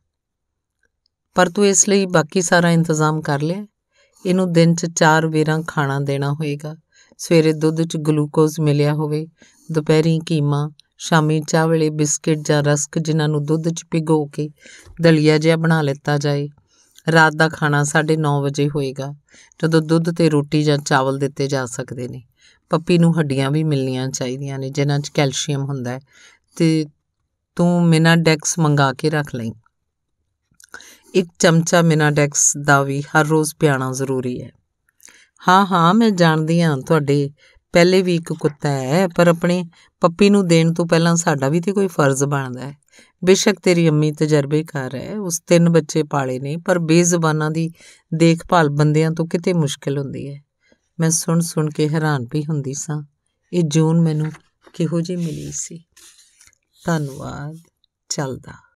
ਪਰ ਤੂੰ ਇਸ ਲਈ ਬਾਕੀ ਸਾਰਾ ਇੰਤਜ਼ਾਮ ਕਰ ਲਿਆ ਇਹਨੂੰ ਦਿਨ 'ਚ ਚਾਰ ਵੇਰਾਂ ਖਾਣਾ ਦੇਣਾ ਹੋਏਗਾ ਸਵੇਰੇ ਦੁੱਧ 'ਚ ਗਲੂਕੋਜ਼ ਮਿਲਿਆ ਹੋਵੇ ਦੁਪਹਿਰੀ ਕੀਮਾ ਸ਼ਾਮੀ ਚਾਹ ਵੇਲੇ ਬਿਸਕਟ ਜਾਂ ਰਸਕ ਜਿਨ੍ਹਾਂ ਨੂੰ ਦੁੱਧ 'ਚ ਪਿਗੋ ਕੇ ਦਲੀਆ ਜਿਹਾ ਬਣਾ ਲਿੱਤਾ ਜਾਏ ਰਾਤ ਦਾ ਖਾਣਾ 9:30 ਵਜੇ ਹੋਏਗਾ ਜਦੋਂ ਦੁੱਧ ਤੇ ਰੋਟੀ ਜਾਂ ਚਾਵਲ ਦਿੱਤੇ ਜਾ ਸਕਦੇ ਨੇ ਪੱਪੀ ਨੂੰ ਹੱਡੀਆਂ ਵੀ ਮਿਲਣੀਆਂ ਚਾਹੀਦੀਆਂ ਨੇ ਜਿਨ੍ਹਾਂ 'ਚ ਕੈਲਸ਼ੀਅਮ ਹੁੰਦਾ ਹੈ ਤੇ ਤੂੰ ਮਿਨਾਡੈਕਸ ਮੰਗਾ ਕੇ ਰੱਖ ਲਈ ਇੱਕ ਚਮਚਾ ਮਿਨਾਡੈਕਸ ਦਾ ਵੀ ਹਰ ਰੋਜ਼ ਪਿਆਣਾ ਜ਼ਰੂਰੀ ਹੈ ਹਾਂ ਹਾਂ ਮੈਂ ਜਾਣਦੀ ਹਾਂ ਤੁਹਾਡੇ ਪਹਿਲੇ ਵੀ ਇੱਕ ਕੁੱਤਾ ਹੈ ਪਰ ਆਪਣੇ ਪੱਪੀ ਨੂੰ ਦੇਣ ਤੋਂ ਪਹਿਲਾਂ ਸਾਡਾ ਵੀ ਤੇ ਕੋਈ ਫਰਜ਼ ਬਣਦਾ ਹੈ ਬੇਸ਼ੱਕ ਤੇਰੀ ਅੰਮੀ ਤਜਰਬੇਕਾਰ ਹੈ ਉਸ ਤਿੰਨ ਬੱਚੇ ਪਾਲੇ ਨੇ ਪਰ ਬੇਜ਼ੁਬਾਨਾਂ ਦੀ ਦੇਖਭਾਲ ਬੰਦਿਆਂ ਤੋਂ ਕਿਤੇ ਮੁਸ਼ਕਲ ਹੁੰਦੀ ਹੈ ਮੈਂ ਸੁਣ ਸੁਣ ਕੇ ਹੈਰਾਨ ਵੀ ਹੁੰਦੀ ਸਾਂ ਇਹ ਜੂਨ ਮੈਨੂੰ ਕਿਹੋ ਜਿਹੀ ਮਿਲੀ ਸੀ ਧੰਨਵਾਦ ਚੱਲਦਾ